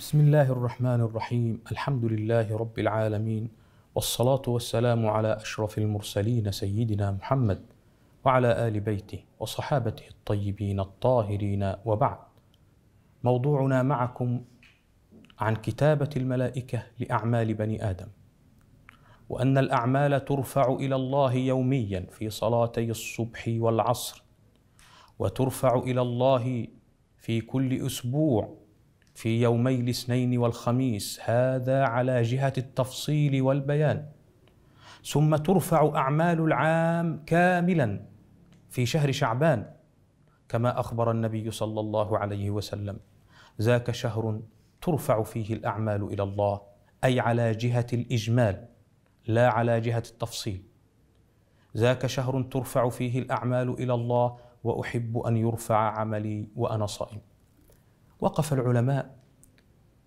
بسم الله الرحمن الرحيم الحمد لله رب العالمين والصلاة والسلام على أشرف المرسلين سيدنا محمد وعلى آل بيته وصحابته الطيبين الطاهرين وبعد موضوعنا معكم عن كتابة الملائكة لأعمال بني آدم وأن الأعمال ترفع إلى الله يوميا في صلاتي الصبح والعصر وترفع إلى الله في كل أسبوع في يومي الاثنين والخميس هذا على جهة التفصيل والبيان ثم ترفع أعمال العام كاملا في شهر شعبان كما أخبر النبي صلى الله عليه وسلم ذاك شهر ترفع فيه الأعمال إلى الله أي على جهة الإجمال لا على جهة التفصيل ذاك شهر ترفع فيه الأعمال إلى الله وأحب أن يرفع عملي وأنا صائم وقف العلماء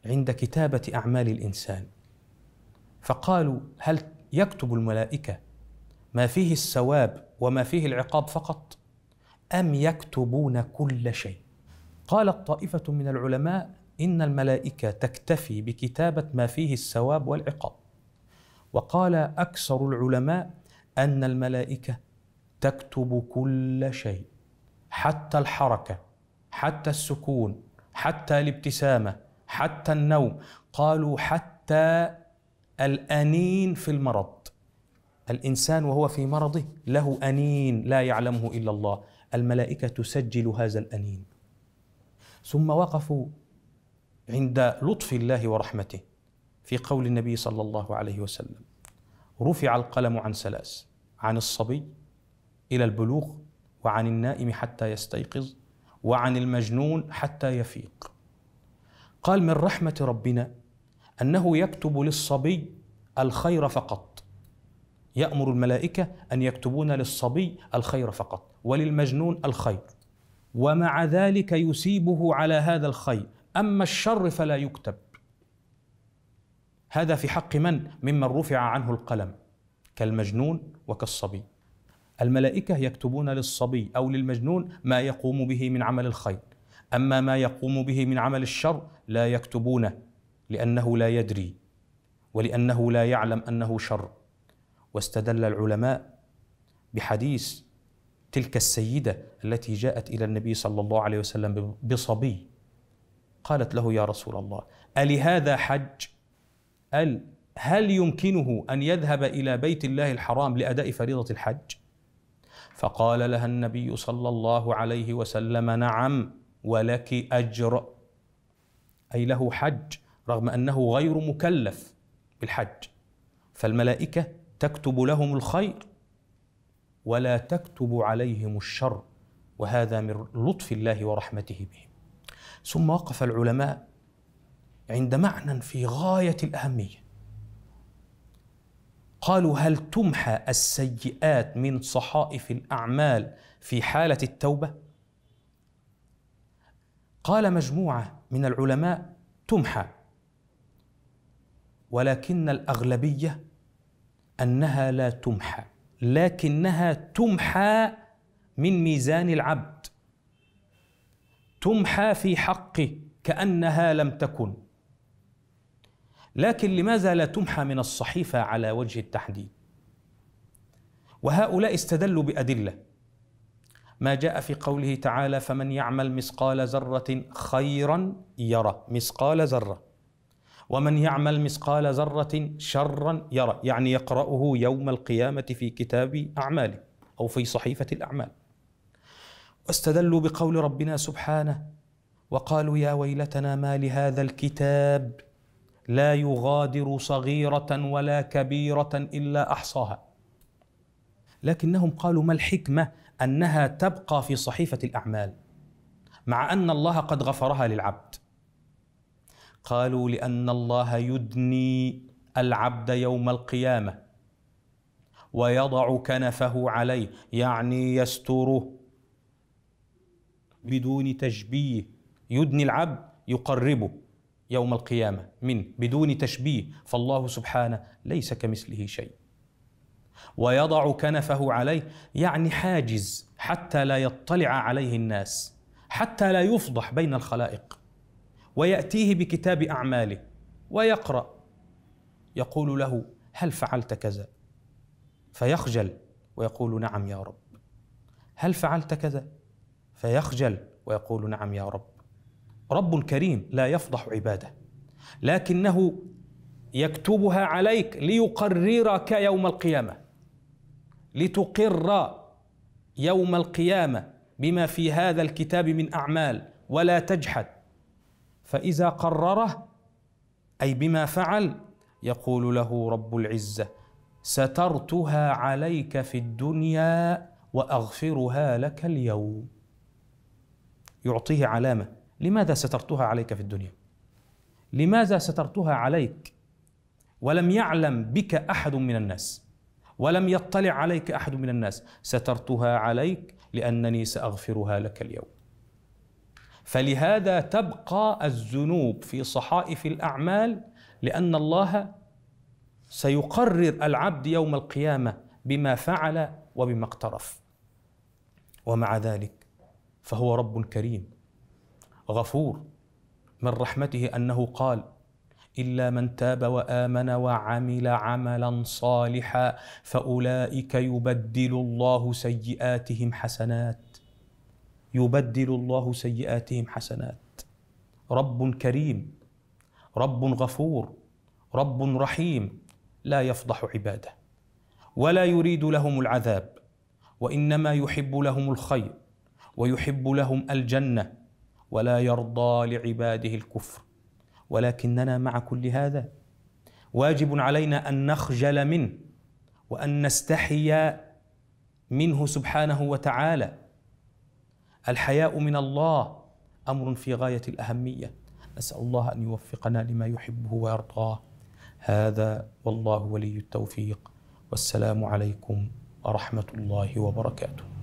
عند كتابة أعمال الإنسان فقالوا هل يكتب الملائكة ما فيه الثواب وما فيه العقاب فقط أم يكتبون كل شيء قالت طائفة من العلماء إن الملائكة تكتفي بكتابة ما فيه الثواب والعقاب وقال أكثر العلماء أن الملائكة تكتب كل شيء حتى الحركة حتى السكون حتى الابتسامه حتى النوم قالوا حتى الانين في المرض الانسان وهو في مرضه له انين لا يعلمه الا الله الملائكه تسجل هذا الانين ثم وقفوا عند لطف الله ورحمته في قول النبي صلى الله عليه وسلم رفع القلم عن ثلاث عن الصبي الى البلوغ وعن النائم حتى يستيقظ وعن المجنون حتى يفيق قال من رحمه ربنا انه يكتب للصبي الخير فقط يامر الملائكه ان يكتبون للصبي الخير فقط وللمجنون الخير ومع ذلك يسيبه على هذا الخير اما الشر فلا يكتب هذا في حق من ممن رفع عنه القلم كالمجنون وكالصبي الملائكة يكتبون للصبي أو للمجنون ما يقوم به من عمل الخير أما ما يقوم به من عمل الشر لا يكتبونه لأنه لا يدري ولأنه لا يعلم أنه شر واستدل العلماء بحديث تلك السيدة التي جاءت إلى النبي صلى الله عليه وسلم بصبي قالت له يا رسول الله ألهذا حج؟ قال هل يمكنه أن يذهب إلى بيت الله الحرام لأداء فريضة الحج؟ فقال لها النبي صلى الله عليه وسلم نعم ولك اجر اي له حج رغم انه غير مكلف بالحج فالملائكه تكتب لهم الخير ولا تكتب عليهم الشر وهذا من لطف الله ورحمته بهم ثم وقف العلماء عند معنى في غايه الاهميه قالوا هل تمحى السيئات من صحائف الاعمال في حاله التوبه قال مجموعه من العلماء تمحى ولكن الاغلبيه انها لا تمحى لكنها تمحى من ميزان العبد تمحى في حقه كانها لم تكن لكن لماذا لا تمحى من الصحيفة على وجه التحديد؟ وهؤلاء استدلوا بأدلة ما جاء في قوله تعالى فمن يعمل مثقال ذرة خيرا يرى مثقال ذرة ومن يعمل مثقال ذرة شرا يرى يعني يقرأه يوم القيامة في كتاب أعماله أو في صحيفة الأعمال واستدلوا بقول ربنا سبحانه وقالوا يا ويلتنا ما لهذا الكتاب لا يغادر صغيره ولا كبيره الا احصاها لكنهم قالوا ما الحكمه انها تبقى في صحيفه الاعمال مع ان الله قد غفرها للعبد قالوا لان الله يدني العبد يوم القيامه ويضع كنفه عليه يعني يستره بدون تشبيه يدني العبد يقربه يوم القيامة من بدون تشبيه فالله سبحانه ليس كمثله شيء ويضع كنفه عليه يعني حاجز حتى لا يطلع عليه الناس حتى لا يفضح بين الخلائق ويأتيه بكتاب أعماله ويقرأ يقول له هل فعلت كذا فيخجل ويقول نعم يا رب هل فعلت كذا فيخجل ويقول نعم يا رب رب الكريم لا يفضح عباده لكنه يكتبها عليك ليقررك يوم القيامه لتقر يوم القيامه بما في هذا الكتاب من اعمال ولا تجحد فاذا قرره اي بما فعل يقول له رب العزه سترتها عليك في الدنيا واغفرها لك اليوم يعطيه علامه لماذا سترتها عليك في الدنيا لماذا سترتها عليك ولم يعلم بك احد من الناس ولم يطلع عليك احد من الناس سترتها عليك لانني ساغفرها لك اليوم فلهذا تبقى الذنوب في صحائف الاعمال لان الله سيقرر العبد يوم القيامه بما فعل وبما اقترف ومع ذلك فهو رب كريم غفور من رحمته انه قال الا من تاب وامن وعمل عملا صالحا فاولئك يبدل الله سيئاتهم حسنات يبدل الله سيئاتهم حسنات رب كريم رب غفور رب رحيم لا يفضح عباده ولا يريد لهم العذاب وانما يحب لهم الخير ويحب لهم الجنه ولا يرضى لعباده الكفر ولكننا مع كل هذا واجب علينا ان نخجل منه وان نستحي منه سبحانه وتعالى الحياء من الله امر في غايه الاهميه نسال الله ان يوفقنا لما يحبه ويرضاه هذا والله ولي التوفيق والسلام عليكم ورحمه الله وبركاته